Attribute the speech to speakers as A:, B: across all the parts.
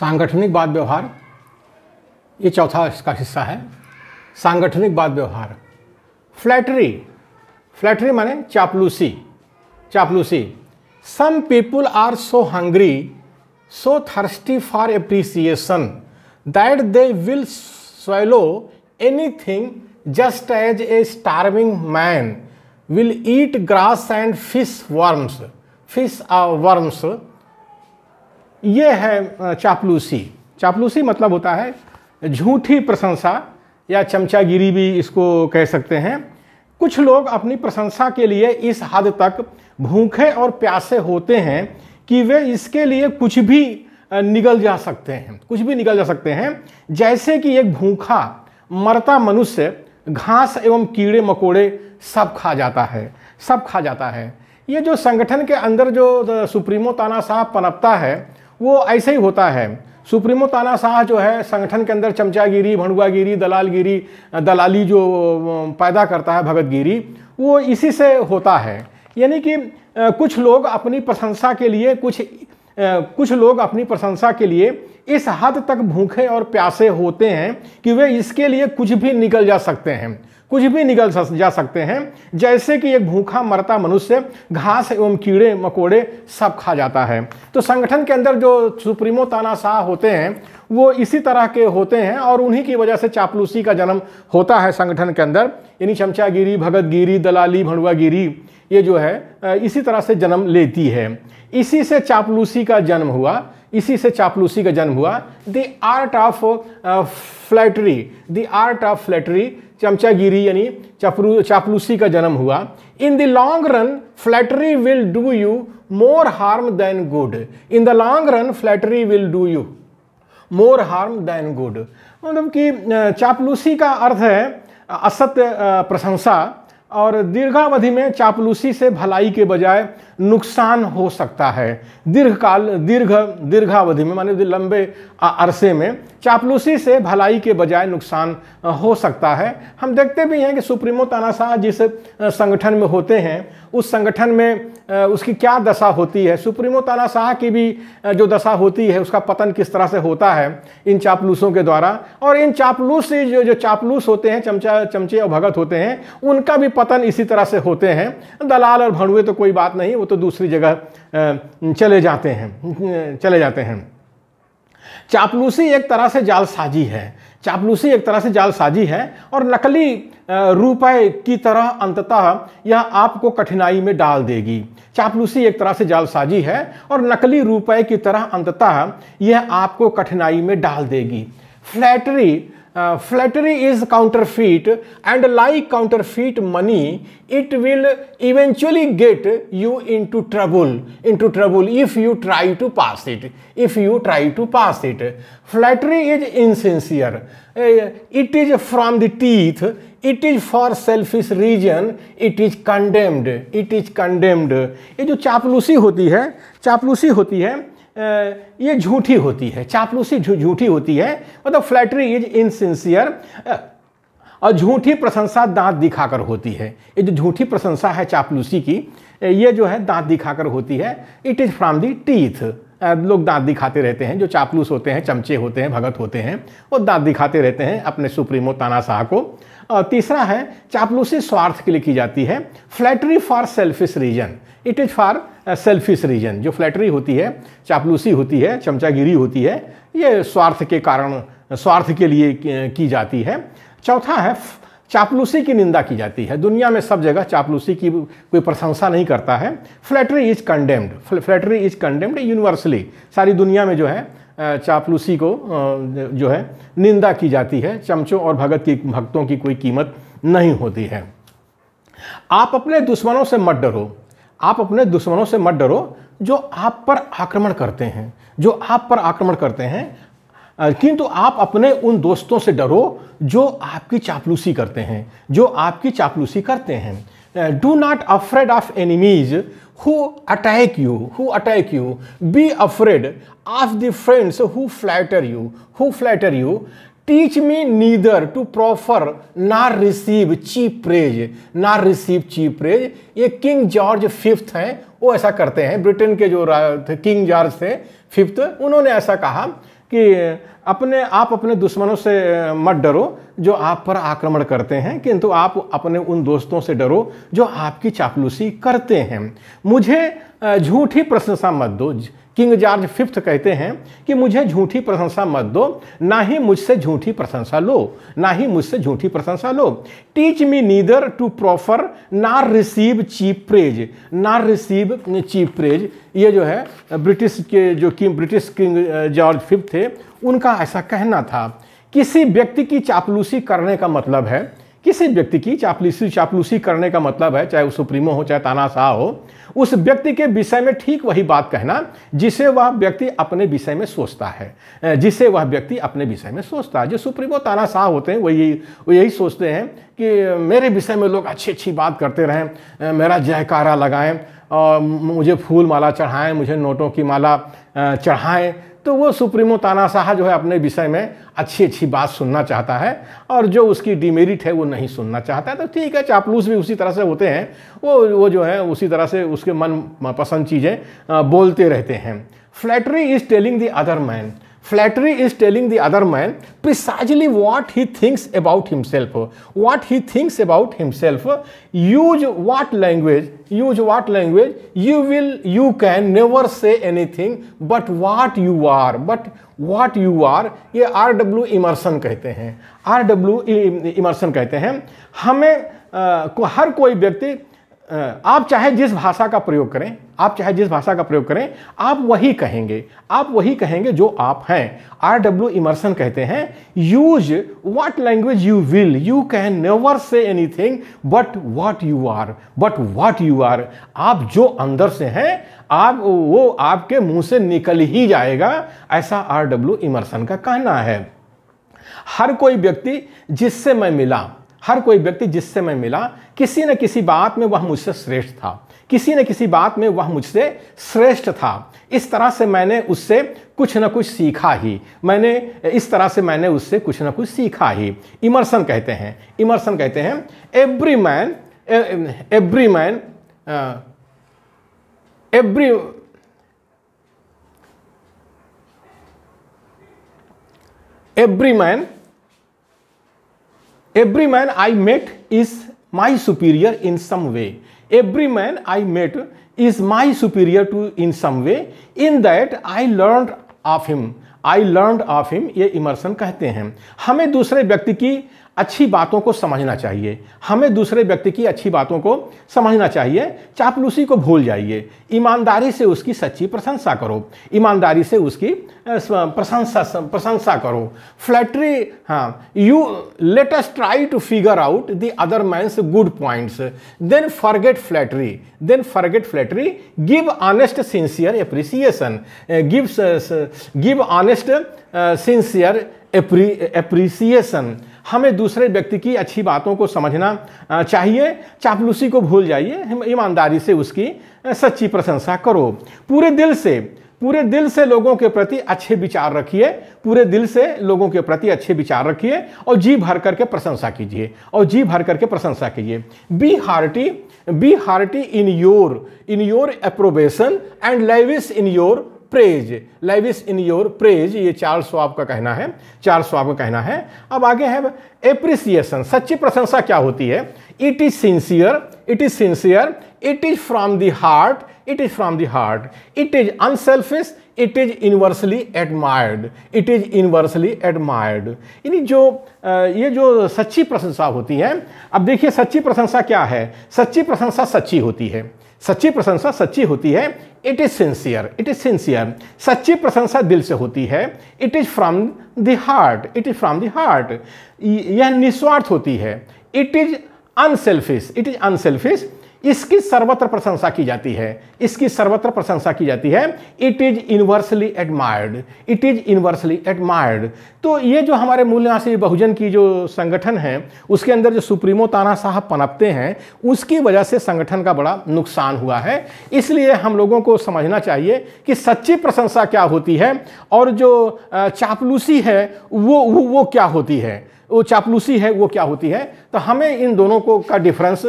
A: सांगठनिक वाद व्यवहार ये चौथा इसका हिस्सा है सांगठनिक वाद व्यवहार फ्लैटरी फ्लैटरी माने चापलूसी चापलूसी some people are so hungry so thirsty for appreciation that they will swallow anything just as a starving man will eat grass and fish worms fish आ वर्म्स ये है चापलूसी चापलूसी मतलब होता है झूठी प्रशंसा या चमचागिरी भी इसको कह सकते हैं कुछ लोग अपनी प्रशंसा के लिए इस हद तक भूखे और प्यासे होते हैं कि वे इसके लिए कुछ भी निगल जा सकते हैं कुछ भी निगल जा सकते हैं जैसे कि एक भूखा मरता मनुष्य घास एवं कीड़े मकोड़े सब खा जाता है सब खा जाता है ये जो संगठन के अंदर जो सुप्रीमो तानाशाह पनपता है वो ऐसे ही होता है सुप्रीमो ताना शाह जो है संगठन के अंदर चमचागिरी भंडुआगिरी दलालगिरी दलाली जो पैदा करता है भगतगिरी वो इसी से होता है यानी कि कुछ लोग अपनी प्रशंसा के लिए कुछ कुछ लोग अपनी प्रशंसा के लिए इस हद तक भूखे और प्यासे होते हैं कि वे इसके लिए कुछ भी निकल जा सकते हैं कुछ भी निकल जा सकते हैं जैसे कि एक भूखा मरता मनुष्य घास एवं कीड़े मकोड़े सब खा जाता है तो संगठन के अंदर जो सुप्रीमो तानाशाह होते हैं वो इसी तरह के होते हैं और उन्हीं की वजह से चापलूसी का जन्म होता है संगठन के अंदर यानी चमचागिरी भगतगिरी दलाली भंडुआगिरी ये जो है इसी तरह से जन्म लेती है इसी से चापलूसी का जन्म हुआ इसी से चापलूसी का जन्म हुआ the art of flattery the art of flattery चमचागिरी यानी चपरू चापलूसी का जन्म हुआ in the long run flattery will do you more harm than good in the long run flattery will do you more harm than good मतलब कि चापलूसी का अर्थ है असत्य प्रशंसा और दीर्घावधि में चापलूसी से भलाई के बजाय नुकसान हो सकता है दीर्घकाल दीर्घ दीर्घावधि में मानी लंबे अरसे में चापलूसी से भलाई के बजाय नुकसान हो सकता है हम देखते भी हैं कि सुप्रीमो तानाशाह जिस संगठन में होते हैं उस संगठन में उसकी क्या दशा होती है सुप्रीमो तानाशाह की भी जो दशा होती है उसका पतन किस तरह से होता है इन चापलूसों के द्वारा और इन चापलूस जो जो चापलूस होते हैं चमचा चमचे और भगत होते हैं उनका भी पतन इसी तरह से होते हैं दलाल और भड़ुए तो कोई बात नहीं वो तो दूसरी जगह चले जाते हैं चले जाते हैं चापलूसी एक तरह से जालसाजी है चापलूसी एक तरह से जालसाजी है और नकली रुपए की तरह अंततः यह आपको कठिनाई में डाल देगी चापलूसी एक तरह से जालसाजी है और नकली रुपए की तरह अंततः यह आपको कठिनाई में डाल देगी flattery uh, flattery is counterfeit and like counterfeit money it will eventually get you into trouble into trouble if you try to pass it if you try to pass it flattery is insincere uh, it is from the teeth it is for selfish reason it is condemned it is condemned ये जो चापलूसी होती है चापलूसी होती है ये झूठी होती है चापलूसी झूठी होती है मतलब फ्लैटरी इज इनसिंसियर और झूठी प्रशंसा दांत दिखाकर होती है ये जो झूठी प्रशंसा है चापलूसी की ये जो है दांत दिखाकर होती है it is from the teeth लोग दांत दिखाते रहते हैं जो चापलूस होते हैं चमचे होते हैं भगत होते हैं वो दांत दिखाते रहते हैं अपने सुप्रीमो तानाशाह को और तीसरा है चापलूसी स्वार्थ के लिए की जाती है flattery for selfish reason it is for selfish reason जो फ्लैटरी होती है चापलूसी होती है चमचागिरी होती है ये स्वार्थ के कारण स्वार्थ के लिए की जाती है चौथा है चापलूसी की निंदा की जाती है दुनिया में सब जगह चापलूसी की कोई प्रशंसा नहीं करता है flattery is condemned flattery is condemned universally सारी दुनिया में जो है चापलूसी को जो है निंदा की जाती है चमचों और भगत की भक्तों की कोई कीमत नहीं होती है आप अपने दुश्मनों से मत डरो आप अपने दुश्मनों से मत डरो जो आप पर आक्रमण करते हैं जो आप पर आक्रमण करते हैं किंतु आप अपने उन दोस्तों से डरो जो आपकी चापलूसी करते हैं जो आपकी चापलूसी करते हैं do not afraid of enemies who attack you who attack you be afraid of the friends who flatter you who flatter you teach me neither to proffer nor receive cheap praise nor receive cheap praise ये king George fifth हैं वो ऐसा करते हैं Britain के जो थे king George थे फिफ्थ उन्होंने ऐसा कहा कि अपने आप अपने दुश्मनों से मत डरो जो आप पर आक्रमण करते हैं किंतु आप अपने उन दोस्तों से डरो जो आपकी चापलूसी करते हैं मुझे झूठी प्रशंसा मत दो किंग जॉर्ज फिफ्थ कहते हैं कि मुझे झूठी प्रशंसा मत दो ना ही मुझसे झूठी प्रशंसा लो ना ही मुझसे झूठी प्रशंसा लो teach me neither to proffer nor receive cheap praise nor receive cheap praise ये जो है ब्रिटिश के जो कि ब्रिटिश किंग जॉर्ज फिफ्थ थे उनका ऐसा कहना था किसी व्यक्ति की चापलूसी करने का मतलब है किसी व्यक्ति की चापलूसी चापलूसी करने का मतलब है चाहे वो सुप्रीमो हो चाहे तानाशाह हो उस व्यक्ति के विषय में ठीक वही बात कहना जिसे वह व्यक्ति अपने विषय में सोचता है जिसे वह व्यक्ति अपने विषय में सोचता है जो सुप्रीमो तानाशाह होते हैं वही यही सोचते हैं कि मेरे विषय में लोग अच्छी अच्छी बात करते रहें मेरा जयकारा लगाएं और मुझे फूल माला चढ़ाएं मुझे नोटों की माला चढ़ाएं तो वो सुप्रीमो तानाशाह जो है अपने विषय में अच्छी अच्छी बात सुनना चाहता है और जो उसकी डिमेरिट है वो नहीं सुनना चाहता है तो ठीक है चापलूस भी उसी तरह से होते हैं वो वो जो है उसी तरह से उसके मन पसंद चीज़ें बोलते रहते हैं flattery is telling the other man Flattery is telling the other man precisely what he thinks about himself, what he thinks about himself. Use what language, use what language, you will, you can never say anything but what you are, but what you are, ये R W immersion कहते हैं R W immersion कहते हैं हमें आ, को, हर कोई व्यक्ति आप चाहे जिस भाषा का प्रयोग करें आप चाहे जिस भाषा का प्रयोग करें आप वही कहेंगे आप वही कहेंगे जो आप हैं आर डब्ल्यू इमर्सन कहते हैं use what language you will you can never say anything but what you are but what you are आप जो अंदर से हैं आप वो आपके मुंह से निकल ही जाएगा ऐसा आर डब्ल्यू इमर्सन का कहना है हर कोई व्यक्ति जिससे मैं मिला हर कोई व्यक्ति जिससे मैं मिला किसी न किसी बात में वह मुझसे श्रेष्ठ था किसी न किसी बात में वह मुझसे श्रेष्ठ था इस तरह से मैंने उससे कुछ न कुछ सीखा ही मैंने इस तरह से मैंने उससे कुछ न कुछ सीखा ही इमर्सन कहते हैं इमर्सन कहते हैं every man every man every every man every man I met is my superior in some way every man I met is my superior to in some way in that I learn of him I learn of him ये Emerson कहते हैं हमें दूसरे व्यक्ति की अच्छी बातों को समझना चाहिए हमें दूसरे व्यक्ति की अच्छी बातों को समझना चाहिए चापलूसी को भूल जाइए ईमानदारी से उसकी सच्ची प्रशंसा करो ईमानदारी से उसकी प्रशंसा प्रशंसा करो फ्लैटरी हाँ you let us try to figure out the other man's good points then forget flattery then forget flattery give honest sincere appreciation give give honest sincere appreciation हमें दूसरे व्यक्ति की अच्छी बातों को समझना चाहिए चापलूसी को भूल जाइए ईमानदारी से उसकी सच्ची प्रशंसा करो पूरे दिल से पूरे दिल से लोगों के प्रति अच्छे विचार रखिए पूरे दिल से लोगों के प्रति अच्छे विचार रखिए और जी भर करके प्रशंसा कीजिए और जी भर करके प्रशंसा कीजिए be hearty be hearty in your in your approbation and lavish in your praise lavish in your praise ये चार स्वाब का कहना है चार स्वाब का कहना है अब आगे है एप्रिसिएशन सच्ची प्रशंसा क्या होती है it is sincere it is sincere it is from the heart it is from the heart it is unselfish it is inversely admired it is inversely admired यानी जो ये जो सच्ची प्रशंसा होती है अब देखिए सच्ची प्रशंसा क्या है सच्ची प्रशंसा सच्ची होती है सच्ची प्रशंसा सच्ची होती है it is sincere it is sincere सच्ची प्रशंसा दिल से होती है it is from the heart it is from the heart यह निस्वार्थ होती है it is unselfish it is unselfish इसकी सर्वत्र प्रशंसा की जाती है इसकी सर्वत्र प्रशंसा की जाती है it is inversely admired it is inversely admired तो ये जो हमारे मूल्यनाशी बहुजन की जो संगठन है उसके अंदर जो सुप्रीमो ताना साहब पनपते हैं उसकी वजह से संगठन का बड़ा नुकसान हुआ है इसलिए हम लोगों को समझना चाहिए कि सच्ची प्रशंसा क्या होती है और जो चापलूसी है वो वो, वो क्या होती है वो चापलूसी है वो क्या होती है तो हमें इन दोनों को का डिफरेंस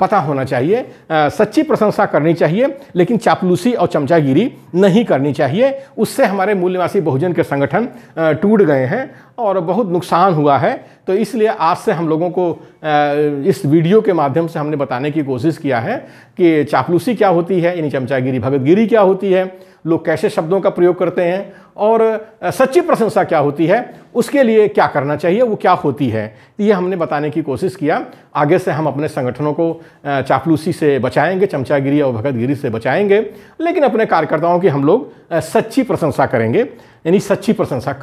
A: पता होना चाहिए सच्ची प्रशंसा करनी चाहिए लेकिन चापलूसी और चमचागिरी नहीं करनी चाहिए उससे हमारे मूल्यवासी बहुजन के संगठन टूट गए हैं और बहुत नुकसान हुआ है तो इसलिए आज से हम लोगों को इस वीडियो के माध्यम से हमने बताने की कोशिश किया है कि चापलूसी क्या होती है यानी चमचागिरी भगतगिरी क्या होती है लोग कैसे शब्दों का प्रयोग करते हैं और सच्ची प्रशंसा क्या होती है उसके लिए क्या करना चाहिए वो क्या होती है ये हमने बताने की कोशिश किया आगे से हम अपने संगठनों को चापलूसी से बचाएंगे चमचागिरी और भगतगिरी से बचाएंगे लेकिन अपने कार्यकर्ताओं की हम लोग सच्ची प्रशंसा करेंगे यानी सच्ची प्रशंसा